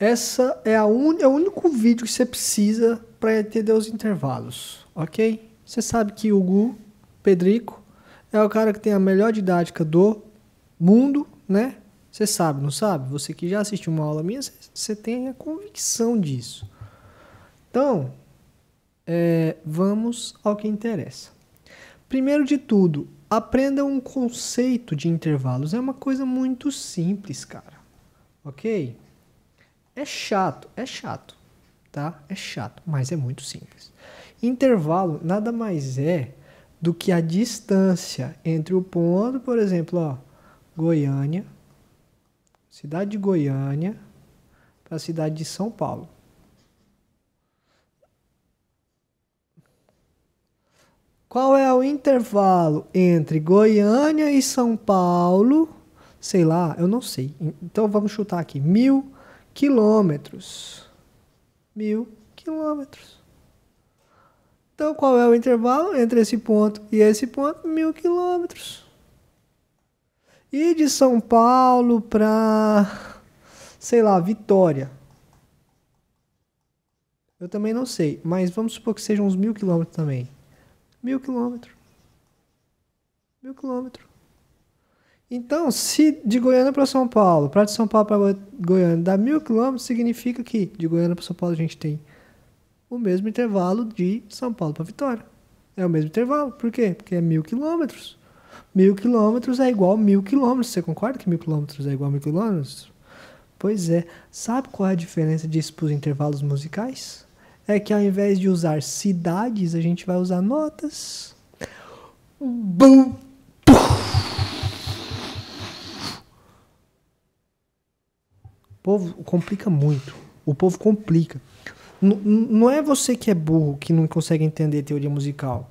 Essa é a un... é o único vídeo que você precisa para entender os intervalos, ok? Você sabe que o Gu, Pedrico, é o cara que tem a melhor didática do mundo, né? Você sabe, não sabe? Você que já assistiu uma aula minha, você tem a convicção disso. Então, é, vamos ao que interessa. Primeiro de tudo, aprenda um conceito de intervalos. É uma coisa muito simples, cara. Ok? É chato, é chato, tá? É chato, mas é muito simples. Intervalo nada mais é do que a distância entre o ponto, por exemplo, ó, Goiânia, cidade de Goiânia, para a cidade de São Paulo. Qual é o intervalo entre Goiânia e São Paulo? Sei lá, eu não sei. Então vamos chutar aqui: mil quilômetros. Mil quilômetros. Então, qual é o intervalo entre esse ponto e esse ponto? Mil quilômetros. E de São Paulo para, sei lá, Vitória. Eu também não sei, mas vamos supor que sejam uns mil quilômetros também. Mil quilômetros. Mil quilômetros. Então, se de Goiânia para São Paulo, para de São Paulo para Goiânia, dá mil quilômetros, significa que de Goiânia para São Paulo a gente tem o mesmo intervalo de São Paulo para Vitória. É o mesmo intervalo. Por quê? Porque é mil quilômetros. Mil quilômetros é igual a mil quilômetros. Você concorda que mil quilômetros é igual a mil quilômetros? Pois é. Sabe qual é a diferença disso para os intervalos musicais? É que ao invés de usar cidades, a gente vai usar notas. Bum! Puf! povo complica muito. O povo complica. N não é você que é burro, que não consegue entender teoria musical.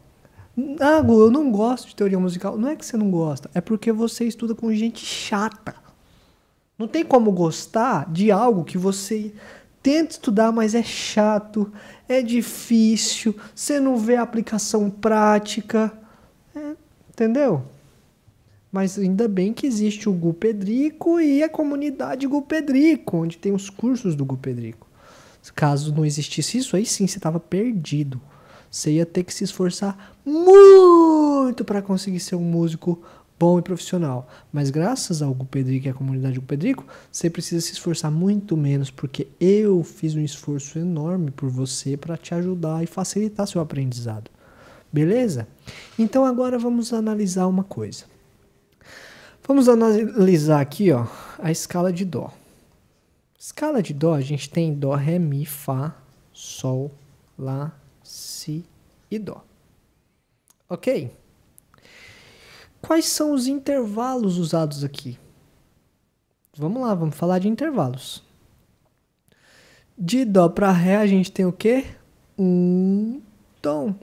Ah, eu não gosto de teoria musical. Não é que você não gosta, é porque você estuda com gente chata. Não tem como gostar de algo que você tenta estudar, mas é chato, é difícil, você não vê a aplicação prática. É, entendeu? Mas ainda bem que existe o Gu Pedrico e a comunidade Gu Pedrico, onde tem os cursos do Gu Pedrico. Caso não existisse isso, aí sim você estava perdido. Você ia ter que se esforçar muito para conseguir ser um músico bom e profissional. Mas graças ao Gu Pedrico e à comunidade Gu Pedrico, você precisa se esforçar muito menos, porque eu fiz um esforço enorme por você para te ajudar e facilitar seu aprendizado. Beleza? Então agora vamos analisar uma coisa. Vamos analisar aqui ó, a escala de Dó. Escala de Dó, a gente tem Dó, Ré, Mi, Fá, Sol, Lá, Si e Dó. Ok? Quais são os intervalos usados aqui? Vamos lá, vamos falar de intervalos. De Dó para Ré a gente tem o quê? Um tom.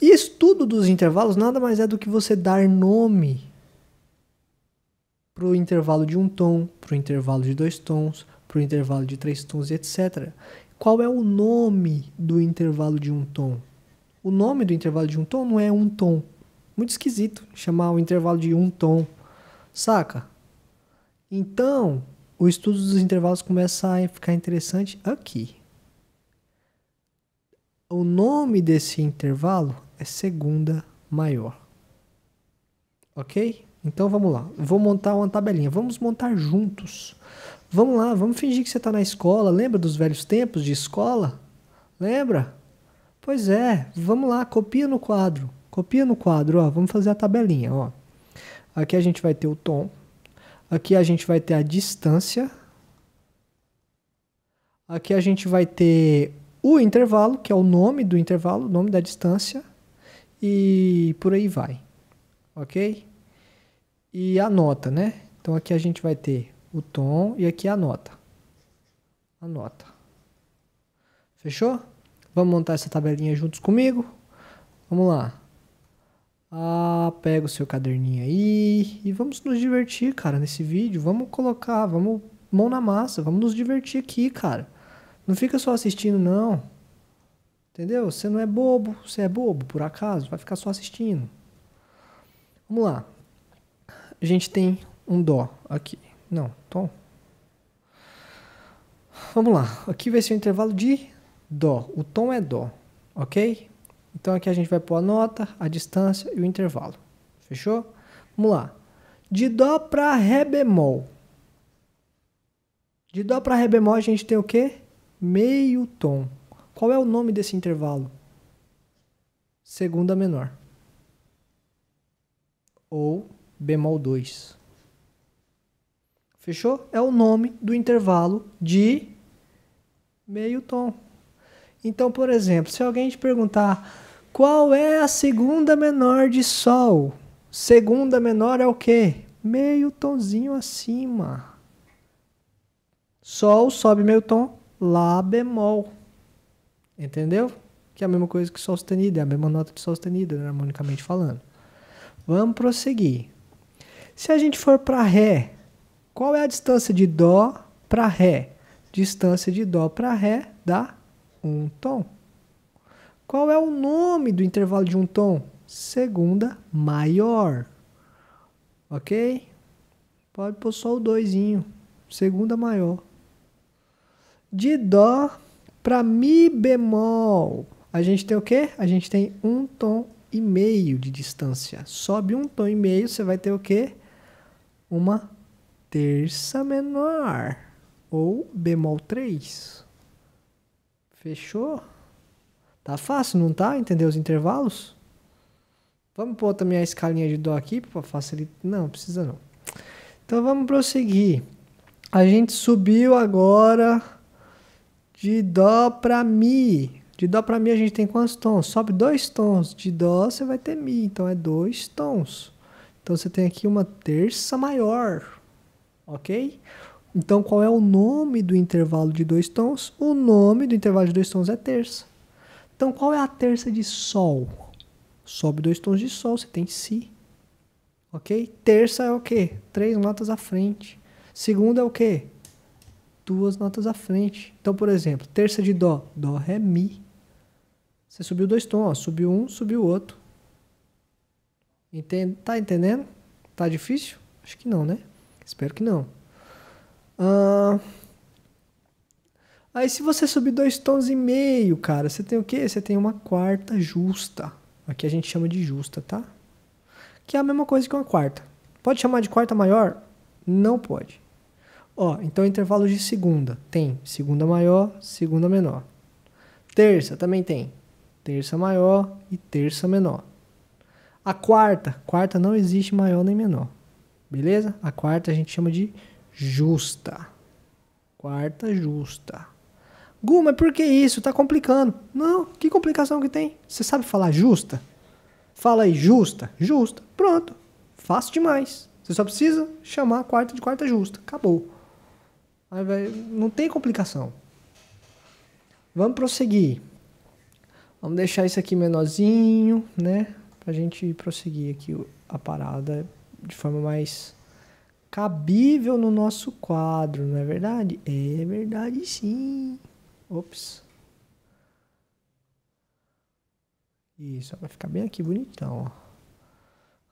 E estudo dos intervalos nada mais é do que você dar nome para o intervalo de um tom, para o intervalo de dois tons, para o intervalo de três tons, etc. Qual é o nome do intervalo de um tom? O nome do intervalo de um tom não é um tom. Muito esquisito chamar o intervalo de um tom, saca? Então, o estudo dos intervalos começa a ficar interessante aqui. O nome desse intervalo é segunda maior. Ok? Então vamos lá, vou montar uma tabelinha, vamos montar juntos. Vamos lá, vamos fingir que você está na escola. Lembra dos velhos tempos de escola? Lembra? Pois é, vamos lá, copia no quadro. Copia no quadro, ó, vamos fazer a tabelinha. Ó. Aqui a gente vai ter o tom, aqui a gente vai ter a distância, aqui a gente vai ter o intervalo, que é o nome do intervalo, o nome da distância, e por aí vai. Ok? e a nota, né? Então aqui a gente vai ter o tom e aqui a nota. A nota. Fechou? Vamos montar essa tabelinha juntos comigo? Vamos lá. Ah, pega o seu caderninho aí e vamos nos divertir, cara, nesse vídeo. Vamos colocar, vamos mão na massa, vamos nos divertir aqui, cara. Não fica só assistindo, não. Entendeu? Você não é bobo, você é bobo, por acaso, vai ficar só assistindo. Vamos lá a gente tem um dó aqui. Não, tom. Vamos lá. Aqui vai ser o intervalo de dó. O tom é dó, ok? Então aqui a gente vai pôr a nota, a distância e o intervalo. Fechou? Vamos lá. De dó para ré bemol. De dó para ré bemol a gente tem o quê? Meio tom. Qual é o nome desse intervalo? Segunda menor. Ou bemol 2. Fechou? É o nome do intervalo de meio tom. Então, por exemplo, se alguém te perguntar qual é a segunda menor de sol, segunda menor é o quê? Meio tonzinho acima. Sol sobe meio tom, Lá bemol. Entendeu? Que é a mesma coisa que Sol sustenido, é a mesma nota de Sol sustenido, harmonicamente falando. Vamos prosseguir. Se a gente for para Ré, qual é a distância de Dó para Ré? Distância de Dó para Ré dá um tom. Qual é o nome do intervalo de um tom? Segunda maior. Ok? Pode pôr só o doisinho. Segunda maior. De Dó para Mi bemol. A gente tem o quê? A gente tem um tom e meio de distância. Sobe um tom e meio, você vai ter o quê? uma terça menor ou bemol 3. Fechou? Tá fácil, não tá? Entender os intervalos? Vamos pôr também a escalinha de dó aqui para facilitar. Não, precisa não. Então vamos prosseguir. A gente subiu agora de dó para mi. De dó para mi a gente tem quantos tons? Sobe dois tons. De dó você vai ter mi, então é dois tons. Então você tem aqui uma terça maior, ok? Então qual é o nome do intervalo de dois tons? O nome do intervalo de dois tons é terça. Então qual é a terça de sol? Sobe dois tons de sol, você tem si. Ok? Terça é o quê? Três notas à frente. Segunda é o quê? Duas notas à frente. Então, por exemplo, terça de dó, dó, ré, mi. Você subiu dois tons, ó. subiu um, subiu outro. Entende? Tá entendendo? Tá difícil? Acho que não, né? Espero que não. Ah, aí se você subir dois tons e meio, cara, você tem o quê? Você tem uma quarta justa. Aqui a gente chama de justa, tá? Que é a mesma coisa que uma quarta. Pode chamar de quarta maior? Não pode. Ó, então intervalos de segunda. Tem segunda maior, segunda menor. Terça também tem. Terça maior e terça menor. A quarta, quarta não existe maior nem menor. Beleza? A quarta a gente chama de justa. Quarta justa. Gu, mas por que isso? Tá complicando. Não, que complicação que tem? Você sabe falar justa? Fala aí, justa, justa. Pronto. Fácil demais. Você só precisa chamar a quarta de quarta justa. Acabou. Aí, não tem complicação. Vamos prosseguir. Vamos deixar isso aqui menorzinho, né? para a gente prosseguir aqui a parada de forma mais cabível no nosso quadro, não é verdade? É verdade sim. Ops. Isso, vai ficar bem aqui bonitão, ó.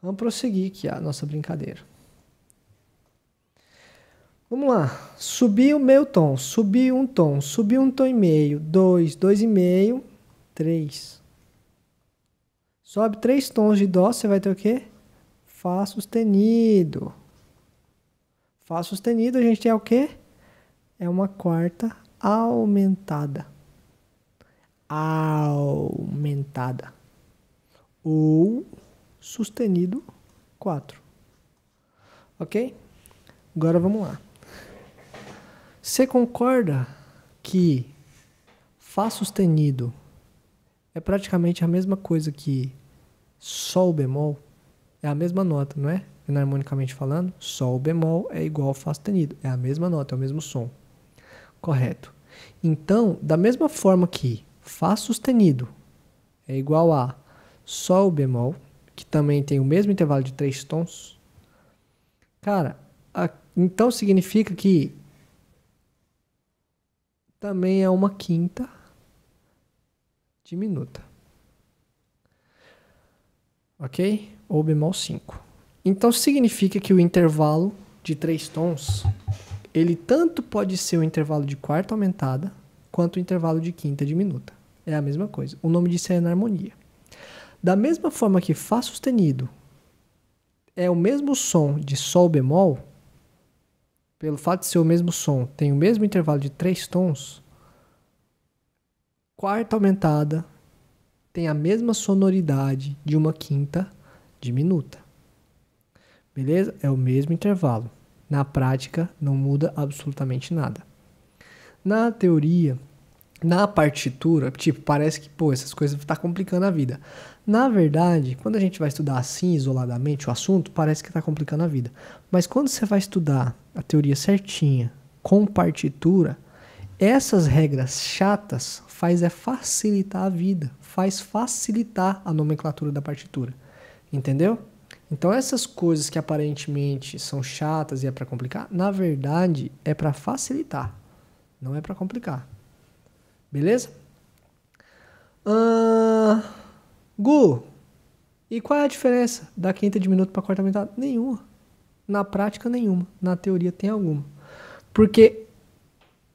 Vamos prosseguir aqui a nossa brincadeira. Vamos lá. subi o meu tom, subi um tom, subi um tom e meio, dois, dois e meio, três. Sobe três tons de Dó, você vai ter o quê? Fá sustenido. Fá sustenido, a gente tem o quê? É uma quarta aumentada. Aumentada. Ou sustenido 4. Ok? Agora vamos lá. Você concorda que Fá sustenido é praticamente a mesma coisa que Sol bemol é a mesma nota, não é? Enharmonicamente falando, Sol bemol é igual Fá sustenido. É a mesma nota, é o mesmo som. Correto. Então, da mesma forma que Fá sustenido é igual a Sol bemol, que também tem o mesmo intervalo de três tons, cara, a, então significa que também é uma quinta diminuta ok? Ou bemol 5. Então significa que o intervalo de três tons, ele tanto pode ser o intervalo de quarta aumentada, quanto o intervalo de quinta diminuta. É a mesma coisa. O nome disso é enarmonia. Da mesma forma que Fá sustenido é o mesmo som de Sol bemol, pelo fato de ser o mesmo som, tem o mesmo intervalo de três tons, quarta aumentada tem a mesma sonoridade de uma quinta diminuta. Beleza? É o mesmo intervalo. Na prática, não muda absolutamente nada. Na teoria, na partitura, tipo, parece que, pô, essas coisas tá complicando a vida. Na verdade, quando a gente vai estudar assim, isoladamente, o assunto, parece que está complicando a vida. Mas quando você vai estudar a teoria certinha, com partitura, essas regras chatas faz é facilitar a vida, faz facilitar a nomenclatura da partitura. Entendeu? Então essas coisas que aparentemente são chatas e é para complicar, na verdade é para facilitar, não é para complicar. Beleza? Uh, Gu, e qual é a diferença da quinta de minuto para quarta aumentada? Nenhuma. Na prática nenhuma, na teoria tem alguma. Porque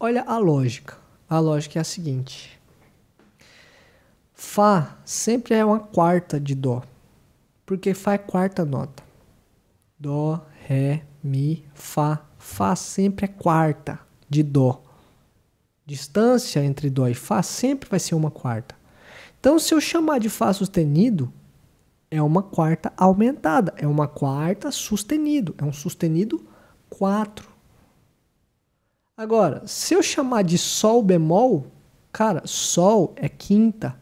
Olha a lógica. A lógica é a seguinte. Fá sempre é uma quarta de Dó. Porque Fá é quarta nota. Dó, Ré, Mi, Fá. Fá sempre é quarta de Dó. Distância entre Dó e Fá sempre vai ser uma quarta. Então, se eu chamar de Fá sustenido, é uma quarta aumentada. É uma quarta sustenido. É um sustenido 4. Agora, se eu chamar de sol bemol, cara, sol é quinta.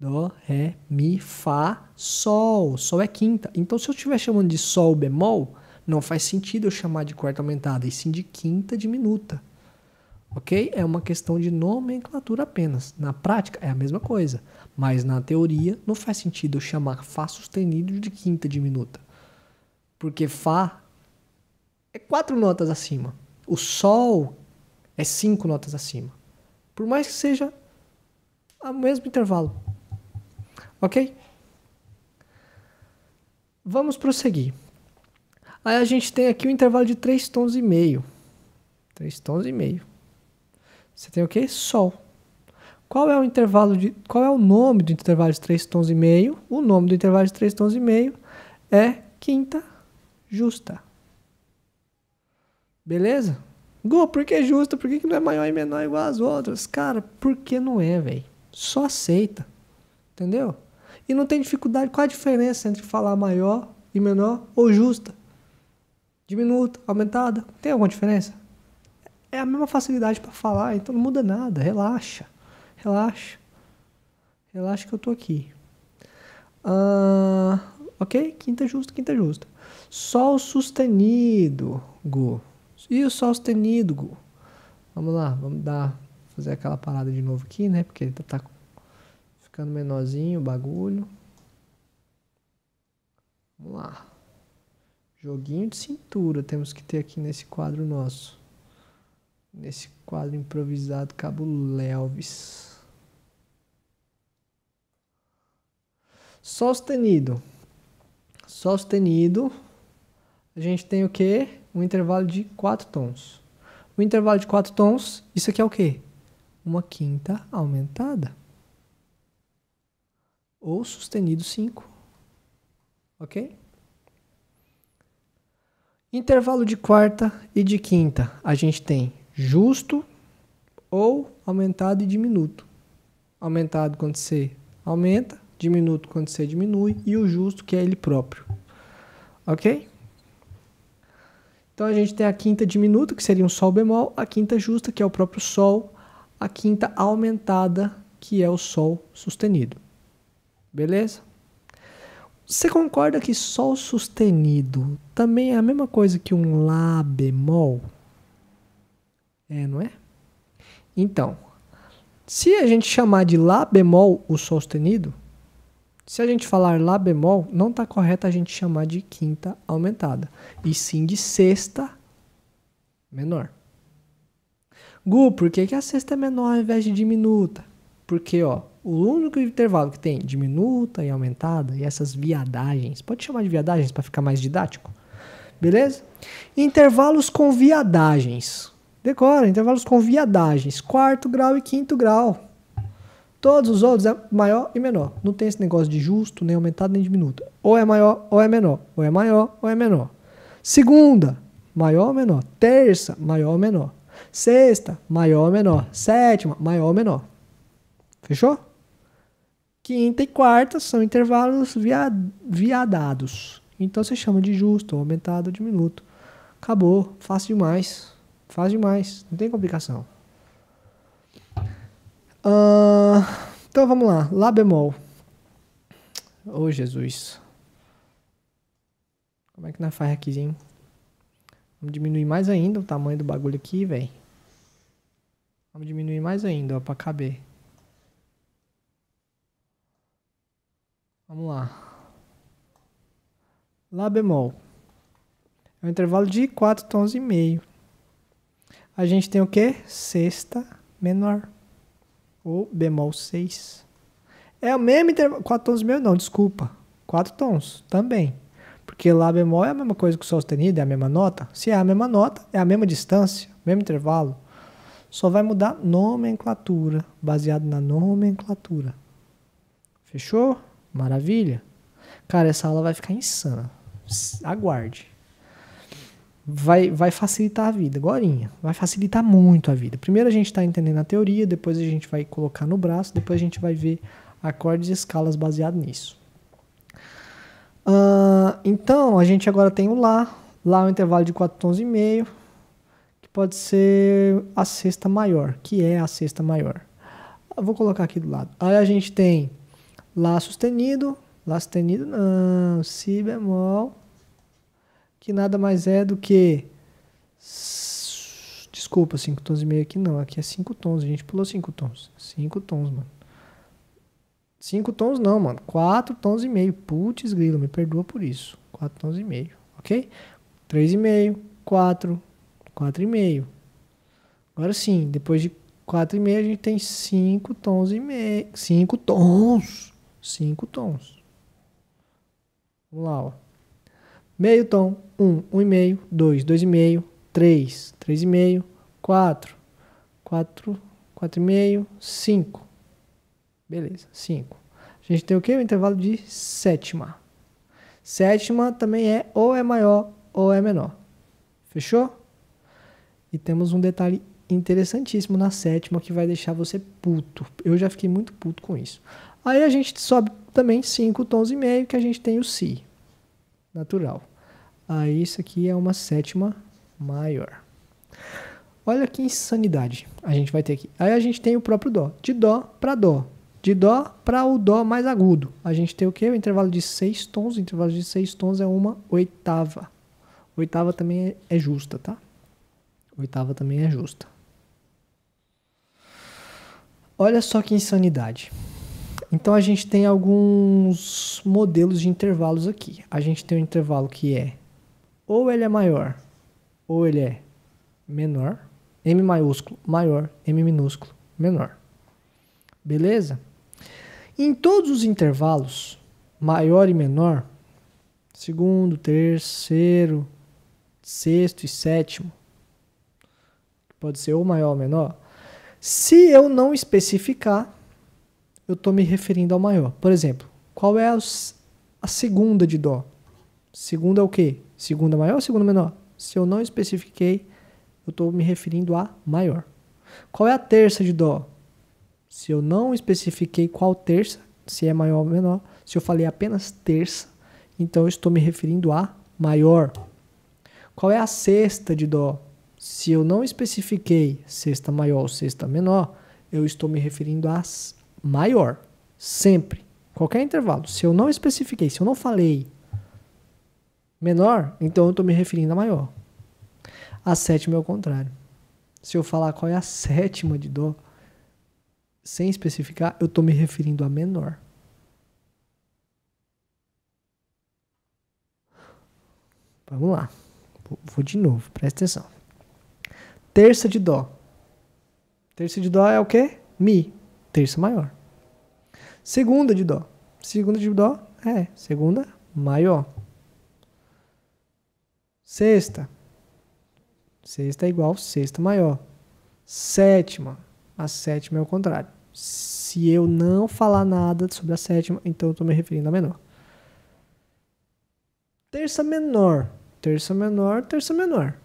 Dó, ré, mi, fá, sol. Sol é quinta. Então, se eu estiver chamando de sol bemol, não faz sentido eu chamar de quarta aumentada, e sim de quinta diminuta. Ok? É uma questão de nomenclatura apenas. Na prática é a mesma coisa, mas na teoria não faz sentido eu chamar Fá sustenido de quinta diminuta, porque Fá é quatro notas acima. O Sol é cinco notas acima. Por mais que seja o mesmo intervalo. Ok? Vamos prosseguir. Aí a gente tem aqui o um intervalo de três tons e meio. Três tons e meio. Você tem o que? Sol. Qual é o intervalo de. Qual é o nome do intervalo de três tons e meio? O nome do intervalo de três tons e meio é quinta justa. Beleza? go por que justa? Por que, que não é maior e menor igual as outras? Cara, por que não é, velho? Só aceita. Entendeu? E não tem dificuldade. Qual a diferença entre falar maior e menor ou justa? Diminuta, aumentada? Tem alguma diferença? É a mesma facilidade para falar, então não muda nada. Relaxa. Relaxa. Relaxa que eu tô aqui. Uh, ok? Quinta é justa, quinta é justa. Sol sustenido, go e o Sol sustenido. Vamos lá, vamos dar, fazer aquela parada de novo aqui, né? Porque ele tá, tá ficando menorzinho o bagulho. Vamos lá. Joguinho de cintura temos que ter aqui nesse quadro nosso. Nesse quadro improvisado Cabo Lelvis. Sostenido. Sostenido a gente tem o quê? Um intervalo de quatro tons. O intervalo de quatro tons, isso aqui é o quê? Uma quinta aumentada. Ou sustenido 5. Ok? Intervalo de quarta e de quinta, a gente tem justo ou aumentado e diminuto. Aumentado quando você aumenta, diminuto quando você diminui e o justo que é ele próprio. Ok? Então a gente tem a quinta diminuta, que seria um sol bemol, a quinta justa, que é o próprio sol, a quinta aumentada, que é o sol sustenido. Beleza? Você concorda que sol sustenido também é a mesma coisa que um lá bemol? É, não é? Então, se a gente chamar de lá bemol o sol sustenido, se a gente falar Lá bemol, não está correto a gente chamar de quinta aumentada, e sim de sexta menor. Gu, por que, que a sexta é menor ao invés de diminuta? Porque ó, o único intervalo que tem diminuta e aumentada e essas viadagens, pode chamar de viadagens para ficar mais didático? Beleza? Intervalos com viadagens. Decora, intervalos com viadagens, quarto grau e quinto grau. Todos os outros é maior e menor. Não tem esse negócio de justo, nem aumentado, nem diminuto. Ou é maior ou é menor. Ou é maior ou é menor. Segunda, maior ou menor. Terça, maior ou menor. Sexta, maior ou menor. Sétima, maior ou menor. Fechou? Quinta e quarta são intervalos via, viadados. Então você chama de justo, aumentado ou diminuto. Acabou. Fácil demais. Fácil demais. Não tem complicação. Uh, então vamos lá, Lá bemol. Ô oh, Jesus. Como é que nós faz aquizinho? Vamos diminuir mais ainda o tamanho do bagulho aqui, velho. Vamos diminuir mais ainda, ó, pra caber. Vamos lá. Lá bemol. É um intervalo de 4 tons e meio. A gente tem o quê? Sexta menor ou bemol 6. É o mesmo intervalo, 4 tons meio não, desculpa, 4 tons também. Porque lá bemol é a mesma coisa que sol sustenido, é a mesma nota. Se é a mesma nota, é a mesma distância, mesmo intervalo. Só vai mudar nomenclatura, baseado na nomenclatura. Fechou? Maravilha. Cara, essa aula vai ficar insana. Aguarde vai, vai facilitar a vida. agora. vai facilitar muito a vida. Primeiro a gente está entendendo a teoria, depois a gente vai colocar no braço, depois a gente vai ver acordes e escalas baseado nisso. Uh, então, a gente agora tem o Lá. Lá é um intervalo de 4 tons e meio, que pode ser a sexta maior, que é a sexta maior. Eu vou colocar aqui do lado. Aí a gente tem Lá sustenido, Lá sustenido não, Si bemol, que nada mais é do que. Desculpa, 5 tons e meio aqui não, aqui é 5 tons, a gente pulou 5 tons. 5 tons, mano. 5 tons não, mano. 4 tons e meio. Putz, grilo, me perdoa por isso. 4 tons e meio, ok? 3,5, 4, 4,5. Agora sim, depois de 4,5 a gente tem 5 tons e meio. 5 tons! 5 tons. Vamos lá, ó meio tom, 1, 1,5, 2, 2,5, 3, 3,5, 4, 4, 4,5, 5. Beleza, 5. A gente tem o que? O intervalo de sétima. Sétima também é ou é maior ou é menor. Fechou? E temos um detalhe interessantíssimo na sétima que vai deixar você puto. Eu já fiquei muito puto com isso. Aí a gente sobe também 5 tons e meio que a gente tem o si natural. Aí isso aqui é uma sétima maior. Olha que insanidade a gente vai ter aqui. Aí a gente tem o próprio dó, de dó para dó, de dó para o dó mais agudo. A gente tem o que? O intervalo de seis tons. O intervalo de seis tons é uma oitava. Oitava também é, é justa, tá? Oitava também é justa. Olha só que insanidade. Então a gente tem alguns modelos de intervalos aqui. A gente tem um intervalo que é ou ele é maior, ou ele é menor, M maiúsculo maior, M minúsculo menor. Beleza? Em todos os intervalos, maior e menor, segundo, terceiro, sexto e sétimo, pode ser ou maior ou menor, se eu não especificar, eu estou me referindo ao maior. Por exemplo, qual é a segunda de Dó? Segunda é o quê? Segunda maior ou segunda menor? Se eu não especifiquei, eu estou me referindo a maior. Qual é a terça de dó? Se eu não especifiquei qual terça, se é maior ou menor, se eu falei apenas terça, então eu estou me referindo a maior. Qual é a sexta de dó? Se eu não especifiquei sexta maior ou sexta menor, eu estou me referindo a maior. Sempre. Qualquer intervalo. Se eu não especifiquei, se eu não falei menor, então eu estou me referindo a maior. A sétima é o contrário. Se eu falar qual é a sétima de dó, sem especificar, eu estou me referindo a menor. Vamos lá. Vou de novo, presta atenção. Terça de dó. Terça de dó é o quê? Mi. Terça maior. Segunda de dó. Segunda de dó é segunda maior. Sexta. Sexta é igual sexta maior. Sétima. A sétima é o contrário. Se eu não falar nada sobre a sétima, então eu estou me referindo à menor. Terça menor. Terça menor, terça menor.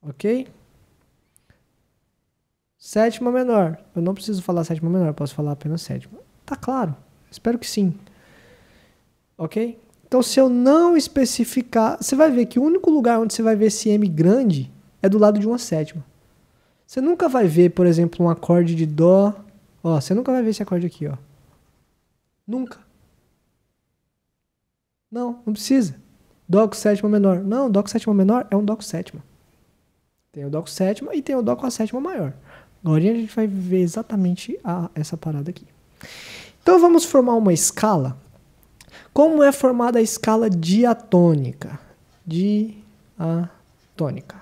Ok? Sétima menor. Eu não preciso falar sétima menor, posso falar apenas sétima. Tá claro. Espero que sim. Ok? Então, se eu não especificar, você vai ver que o único lugar onde você vai ver esse M grande é do lado de uma sétima. Você nunca vai ver, por exemplo, um acorde de Dó. Ó, você nunca vai ver esse acorde aqui, ó. Nunca. Não, não precisa. Dó com sétima menor. Não, Dó com sétima menor é um Dó com sétima. Tem o Dó com sétima e tem o Dó com a sétima maior. Agora a gente vai ver exatamente a, essa parada aqui. Então vamos formar uma escala como é formada a escala diatônica? Diatônica.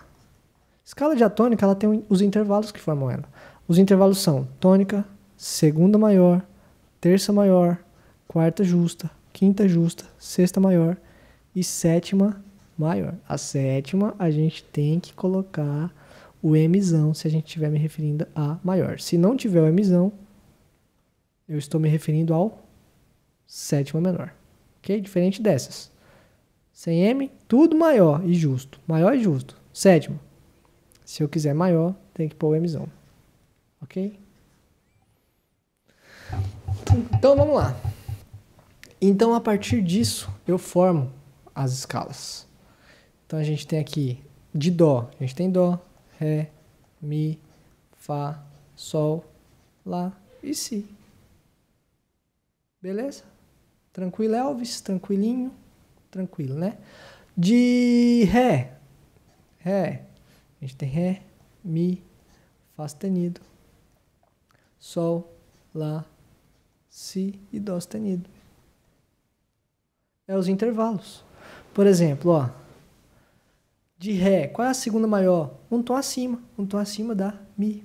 Escala diatônica, ela tem os intervalos que formam ela. Os intervalos são tônica, segunda maior, terça maior, quarta justa, quinta justa, sexta maior e sétima maior. A sétima a gente tem que colocar o Mzão se a gente estiver me referindo a maior. Se não tiver o Mzão, eu estou me referindo ao sétima menor. Ok? Diferente dessas. Sem M, tudo maior e justo. Maior e justo. Sétima. Se eu quiser maior, tem que pôr o Mzão. Ok? Então vamos lá. Então a partir disso eu formo as escalas. Então a gente tem aqui de dó, a gente tem dó, ré, mi, fá, sol, lá e si. Beleza? Tranquilo, Elvis, tranquilinho, tranquilo, né? De Ré. Ré. A gente tem Ré, Mi, Fá sustenido, Sol, Lá, Si e Dó sustenido. É os intervalos. Por exemplo, ó, de Ré, qual é a segunda maior? Um tom acima, um tom acima da Mi.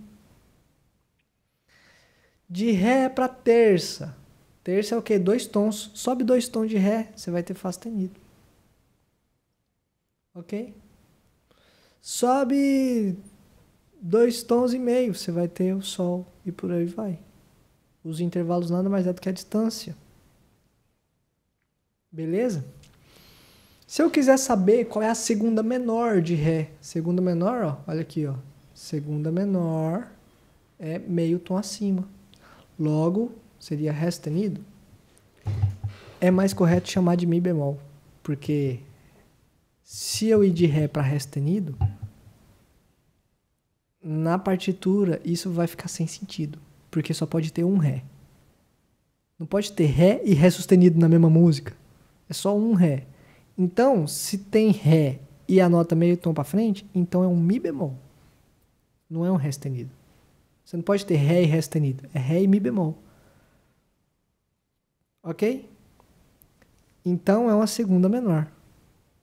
De Ré para terça, Terça é o quê? Dois tons. Sobe dois tons de Ré, você vai ter Fá sustenido. Ok? Sobe dois tons e meio, você vai ter o Sol e por aí vai. Os intervalos nada mais é do que a distância. Beleza? Se eu quiser saber qual é a segunda menor de Ré, segunda menor, ó, olha aqui, ó. Segunda menor é meio tom acima. Logo, seria ré sustenido é mais correto chamar de Mi bemol. Porque se eu ir de Ré para sustenido na partitura isso vai ficar sem sentido. Porque só pode ter um Ré. Não pode ter Ré e Ré sustenido na mesma música. É só um Ré. Então, se tem Ré e a nota meio tom para frente, então é um Mi bemol. Não é um Ré sustenido. Você não pode ter Ré e Ré sustenido. É Ré e Mi bemol. Ok? Então é uma segunda menor.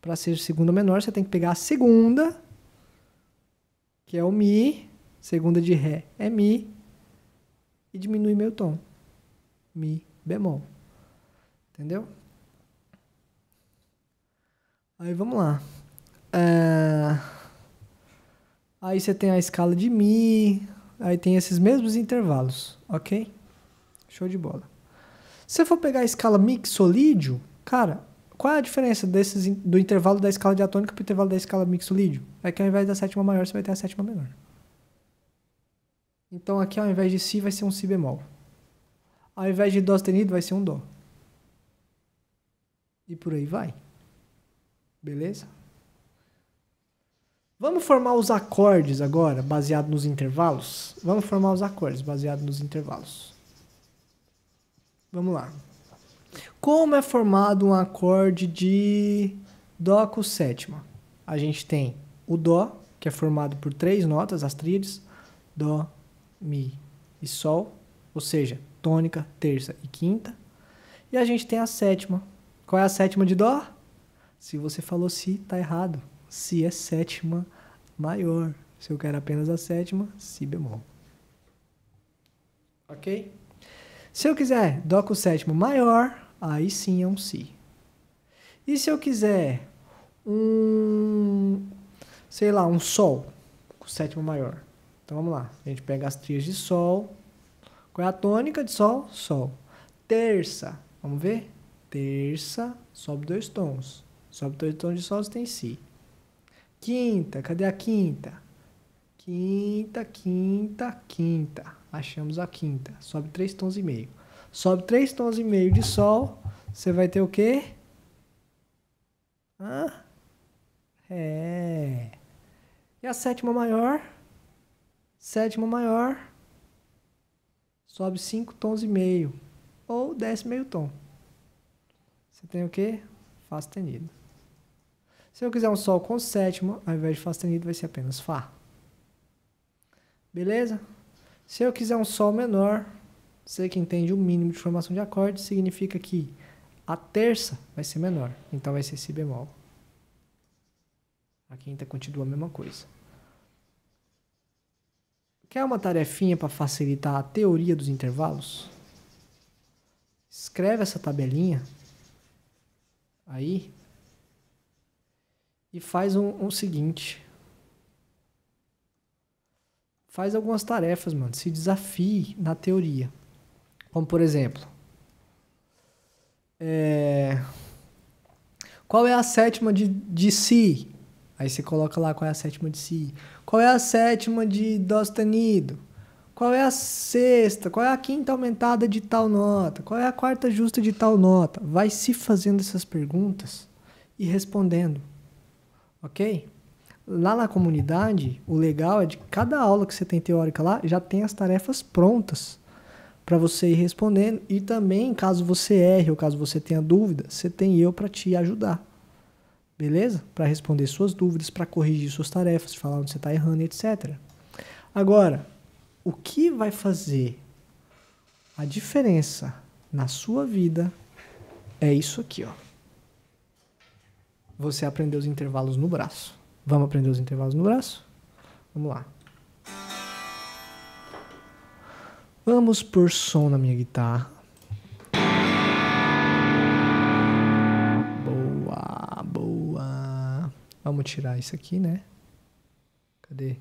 Para ser segunda menor, você tem que pegar a segunda, que é o Mi, segunda de Ré é Mi, e diminuir meu tom. Mi bemol. Entendeu? Aí vamos lá. É... Aí você tem a escala de Mi, aí tem esses mesmos intervalos, ok? Show de bola. Se eu for pegar a escala mixolídio, cara, qual é a diferença desses, do intervalo da escala diatônica para o intervalo da escala mixolídio? É que ao invés da sétima maior, você vai ter a sétima menor. Então aqui ao invés de si vai ser um si bemol. Ao invés de dó sustenido vai ser um dó. E por aí vai. Beleza? Vamos formar os acordes agora, baseado nos intervalos? Vamos formar os acordes baseado nos intervalos. Vamos lá. Como é formado um acorde de Dó com sétima? A gente tem o Dó, que é formado por três notas, as tríades, Dó, Mi e Sol, ou seja, tônica, terça e quinta. E a gente tem a sétima. Qual é a sétima de Dó? Se você falou Si, tá errado. Si é sétima maior. Se eu quero apenas a sétima, Si bemol. Ok? Se eu quiser Dó com sétimo maior, aí sim é um Si. E se eu quiser um, sei lá, um Sol com sétimo maior? Então vamos lá. A gente pega as trias de Sol. Qual é a tônica de Sol? Sol. Terça. Vamos ver? Terça, sobe dois tons. Sobe dois tons de Sol, você tem Si. Quinta, cadê a quinta? Quinta, quinta, quinta achamos a quinta. Sobe 3 tons e meio. Sobe 3 tons e meio de sol, você vai ter o quê? Hã? É. E a sétima maior? Sétima maior. Sobe 5 tons e meio. Ou desce meio tom. Você tem o quê? Fá sustenido. Se eu quiser um sol com sétima, ao invés de Fá sustenido, vai ser apenas Fá. Beleza? Se eu quiser um Sol menor, você que entende o mínimo de formação de acorde, significa que a terça vai ser menor, então vai ser Si bemol. A quinta continua a mesma coisa. Quer uma tarefinha para facilitar a teoria dos intervalos? Escreve essa tabelinha aí e faz o um, um seguinte. Faz algumas tarefas, mano. Se desafie na teoria. Como, por exemplo, é... qual é a sétima de, de si? Aí você coloca lá qual é a sétima de si. Qual é a sétima de dó sustenido? Qual é a sexta? Qual é a quinta aumentada de tal nota? Qual é a quarta justa de tal nota? Vai se fazendo essas perguntas e respondendo. Ok? Lá na comunidade, o legal é de cada aula que você tem teórica lá, já tem as tarefas prontas para você ir respondendo. E também, caso você erre ou caso você tenha dúvida, você tem eu para te ajudar. Beleza? Para responder suas dúvidas, para corrigir suas tarefas, falar onde você está errando, etc. Agora, o que vai fazer a diferença na sua vida é isso aqui, ó. Você aprendeu os intervalos no braço. Vamos aprender os intervalos no braço? Vamos lá. Vamos por som na minha guitarra. Boa, boa. Vamos tirar isso aqui, né? Cadê?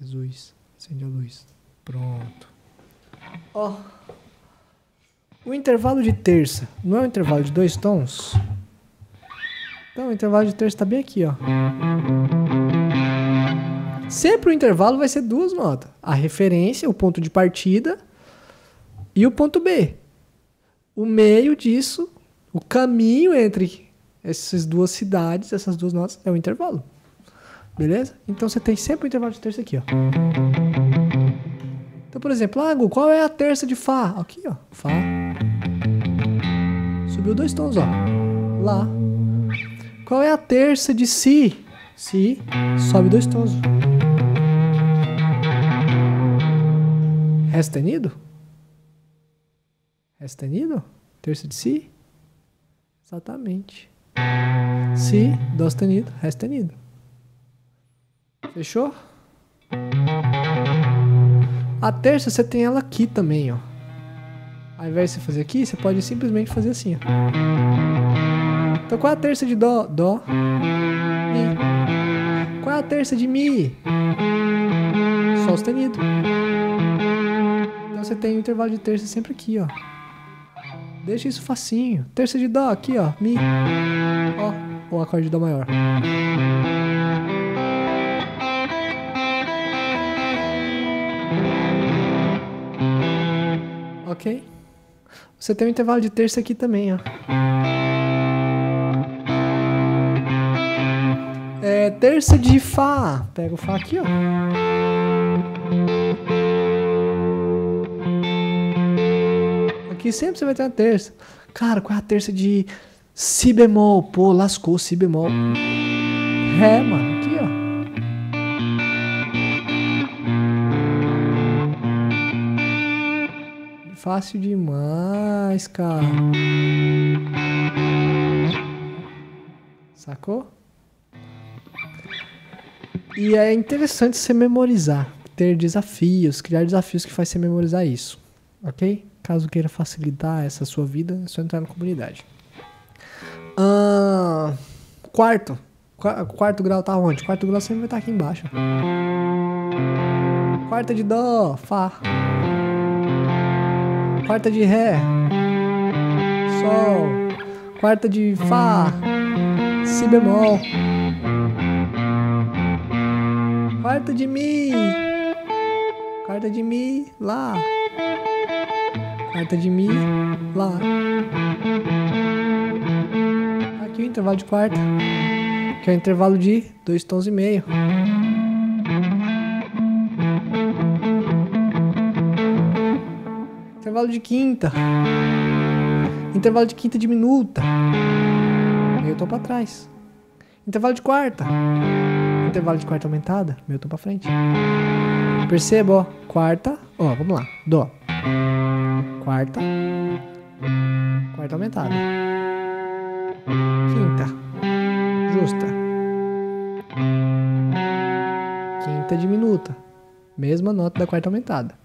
Jesus, acende a luz. Pronto. Ó. Oh. O intervalo de terça não é um intervalo de dois tons? Então o intervalo de terça está bem aqui, ó. Sempre o intervalo vai ser duas notas: a referência, o ponto de partida e o ponto B. O meio disso, o caminho entre essas duas cidades, essas duas notas, é o intervalo. Beleza? Então você tem sempre o intervalo de terça aqui, ó. Então, por exemplo, Lago, ah, qual é a terça de Fá? Aqui, ó. Fá. Subiu dois tons, ó. Lá. Qual é a terça de Si? Si sobe dois tons. Ré sustenido? Ré sustenido? Terça de Si? Exatamente. Si, Dó sustenido, Ré sustenido. Fechou? A terça você tem ela aqui também, ó. Ao invés de você fazer aqui, você pode simplesmente fazer assim, ó. Então qual é a terça de dó? Dó. Mi. Qual é a terça de mi? Sol sustenido. Então você tem o um intervalo de terça sempre aqui, ó. Deixa isso facinho. Terça de dó aqui, ó. Mi. Ó, o acorde de dó maior. Ok? Você tem um intervalo de terça aqui também, ó. É terça de Fá. Pega o Fá aqui, ó. Aqui sempre você vai ter uma terça. Cara, qual é a terça de Si bemol? Pô, lascou Si bemol. Ré, mano. Aqui, ó. Fácil demais, cara. Sacou? E é interessante você memorizar, ter desafios, criar desafios que faz você memorizar isso, ok? Caso queira facilitar essa sua vida, é só entrar na comunidade. quarto. Qu quarto grau tá onde? Quarto grau sempre vai estar tá aqui embaixo. Quarta de Dó, Fá. Quarta de Ré. Sol. Quarta de Fá. Si bemol. Quarta de mi. Quarta de mi, lá. Quarta de mi, lá. Aqui o intervalo de quarta, que é o intervalo de dois tons e meio. Intervalo de quinta. Intervalo de quinta diminuta. Meio tom para trás. Intervalo de quarta intervalo de quarta aumentada, meu tom pra frente. Perceba, ó, quarta, ó, vamos lá, dó. Quarta, quarta aumentada. Quinta, justa. Quinta diminuta, mesma nota da quarta aumentada.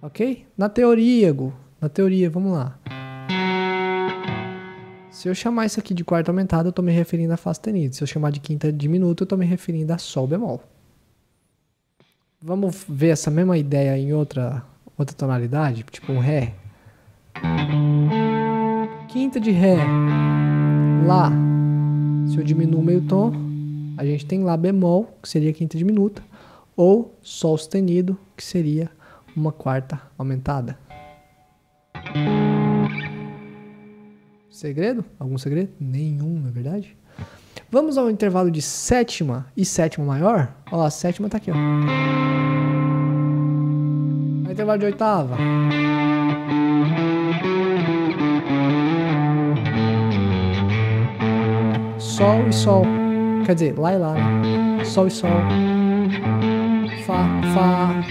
Ok? Na teoria, Gu, na teoria, vamos lá. Se eu chamar isso aqui de quarta aumentada, eu estou me referindo a Fá sustenido. Se eu chamar de quinta diminuta, eu estou me referindo a Sol bemol. Vamos ver essa mesma ideia em outra, outra tonalidade, tipo um Ré. Quinta de Ré, Lá. Se eu diminuo meio tom, a gente tem Lá bemol, que seria quinta diminuta, ou Sol sustenido, que seria uma quarta aumentada. Segredo? Algum segredo? Nenhum, na é verdade. Vamos ao intervalo de sétima e sétima maior. Ó, a sétima tá aqui, ó. intervalo de oitava. Sol e sol. Quer dizer, lá e lá. Né? Sol e sol. Fá, fá.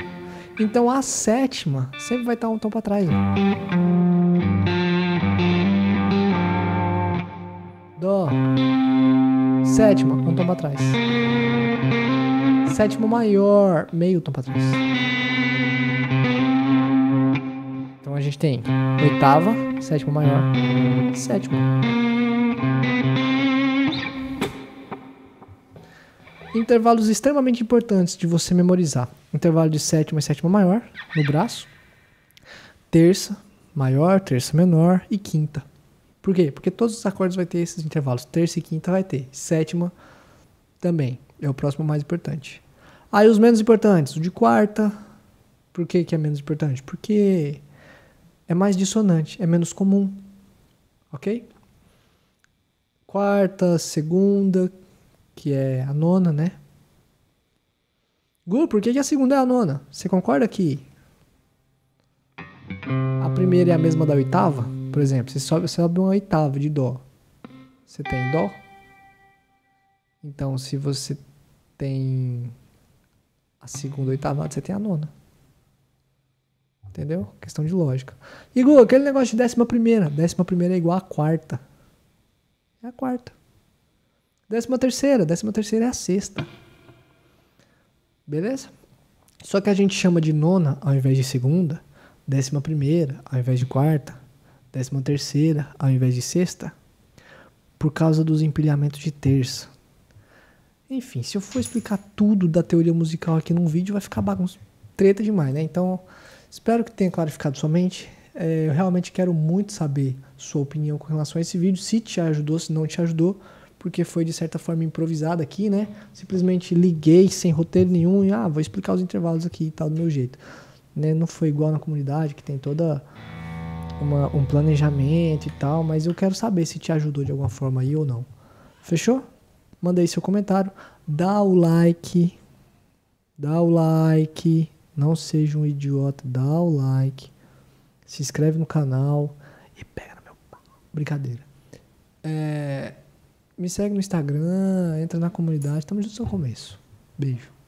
Então a sétima sempre vai estar um tom para trás. Né? Sétima, um tom para trás. sétima maior, meio tom para trás. Então a gente tem oitava, sétima maior, sétima. Intervalos extremamente importantes de você memorizar. Intervalo de sétima e sétima maior no braço. Terça maior, terça menor e quinta. Por quê? Porque todos os acordes vai ter esses intervalos. Terça e quinta vai ter. Sétima também. É o próximo mais importante. Aí os menos importantes, o de quarta. Por que, que é menos importante? Porque é mais dissonante, é menos comum. Ok? Quarta, segunda, que é a nona, né? Gu, por que, que a segunda é a nona? Você concorda que a primeira é a mesma da oitava? Por exemplo, você sobe, sobe uma oitava de dó. Você tem dó? Então, se você tem a segunda oitava, você tem a nona. Entendeu? Questão de lógica. igual aquele negócio de décima primeira. Décima primeira é igual a quarta. É a quarta. Décima terceira. Décima terceira é a sexta. Beleza? Só que a gente chama de nona ao invés de segunda, décima primeira ao invés de quarta, décima terceira ao invés de sexta, por causa dos empilhamentos de terça. Enfim, se eu for explicar tudo da teoria musical aqui num vídeo, vai ficar bagunça, treta demais, né? Então, espero que tenha clarificado sua mente. É, eu realmente quero muito saber sua opinião com relação a esse vídeo, se te ajudou, se não te ajudou, porque foi de certa forma improvisado aqui, né? Simplesmente liguei sem roteiro nenhum e ah, vou explicar os intervalos aqui e tal do meu jeito. Né? Não foi igual na comunidade que tem toda uma, um planejamento e tal, mas eu quero saber se te ajudou de alguma forma aí ou não. Fechou? Manda aí seu comentário, dá o like, dá o like, não seja um idiota, dá o like, se inscreve no canal e pega meu pau. Brincadeira. É, me segue no Instagram, entra na comunidade, estamos junto no começo. Beijo.